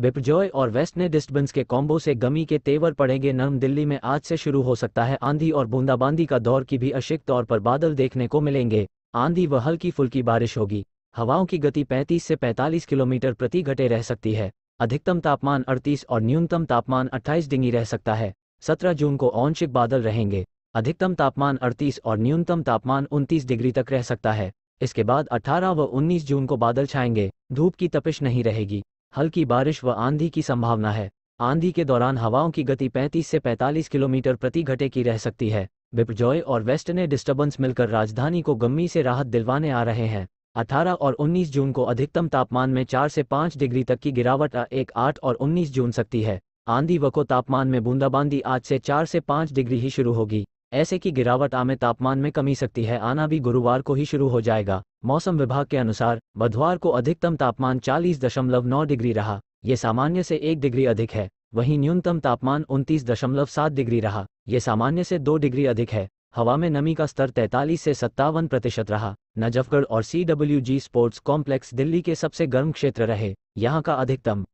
बिपजॉय और वेस्ट ने डिस्टर्बेंस के कॉम्बो से गमी के तेवर पड़ेंगे नर्म दिल्ली में आज से शुरू हो सकता है आंधी और बूंदाबांदी का दौर की भी अशिक तौर पर बादल देखने को मिलेंगे आंधी व हल्की फुल्की बारिश होगी हवाओं की गति 35 से 45 किलोमीटर प्रति घटे रह सकती है अधिकतम तापमान 38 और न्यूनतम तापमान 28 डिग्री रह सकता है 17 जून को आंशिक बादल रहेंगे अधिकतम तापमान 38 और न्यूनतम तापमान 29 डिग्री तक रह सकता है इसके बाद 18 व 19 जून को बादल छाएंगे धूप की तपिश नहीं रहेगी हल्की बारिश व आंधी की संभावना है आंधी के दौरान हवाओं की गति 35 से 45 किलोमीटर प्रति घंटे की रह सकती है बिपजॉय और वेस्ट ने डिस्टर्बेंस मिलकर राजधानी को गम्मी से राहत दिलवाने आ रहे हैं 18 और 19 जून को अधिकतम तापमान में 4 से 5 डिग्री तक की गिरावट एक आठ और 19 जून सकती है आंधी वको तापमान में बूंदाबांदी आज से 4 से 5 डिग्री ही शुरू होगी ऐसे की गिरावट आमे तापमान में कमी सकती है आना भी गुरुवार को ही शुरू हो जाएगा मौसम विभाग के अनुसार बुधवार को अधिकतम तापमान 40.9 डिग्री रहा ये सामान्य से एक डिग्री अधिक है वहीं न्यूनतम तापमान 29.7 डिग्री रहा ये सामान्य से दो डिग्री अधिक है हवा में नमी का स्तर 43 से सत्तावन प्रतिशत रहा नजफगढ़ और सी स्पोर्ट्स कॉम्प्लेक्स दिल्ली के सबसे गर्म क्षेत्र रहे यहाँ का अधिकतम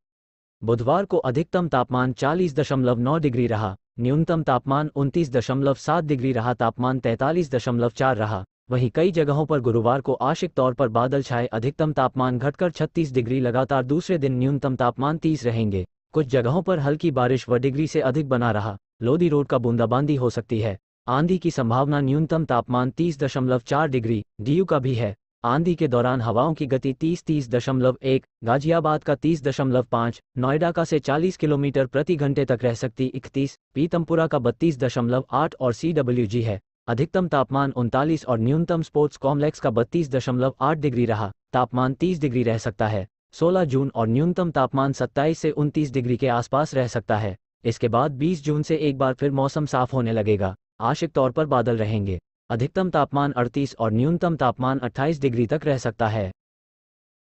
बुधवार को अधिकतम तापमान 40.9 डिग्री रहा न्यूनतम तापमान 29.7 डिग्री रहा तापमान 43.4 रहा वहीं कई जगहों पर गुरुवार को आशिक तौर पर बादल छाए अधिकतम तापमान घटकर 36 डिग्री लगातार दूसरे दिन न्यूनतम तापमान 30 रहेंगे कुछ जगहों पर हल्की बारिश व डिग्री से अधिक बना रहा लोधी रोड का बूंदाबांदी हो सकती है आंधी की संभावना न्यूनतम तापमान चार डिग्री डीयू का भी है आंधी के दौरान हवाओं की गति तीस तीस दशमलव एक गाजियाबाद का तीस दशमलव पाँच नोएडा का से चालीस किलोमीटर प्रति घंटे तक रह सकती इकतीस पीतमपुरा का बत्तीस दशमलव आठ और सी है अधिकतम तापमान उनतालीस और न्यूनतम स्पोर्ट्स कॉम्प्लेक्स का बत्तीस दशमलव आठ डिग्री रहा तापमान तीस डिग्री रह सकता है सोलह जून और न्यूनतम तापमान सत्ताईस से उनतीस डिग्री के आसपास रह सकता है इसके बाद बीस जून से एक बार फिर मौसम साफ होने लगेगा आशिक तौर पर बादल रहेंगे अधिकतम तापमान 38 और न्यूनतम तापमान 28 डिग्री तक रह सकता है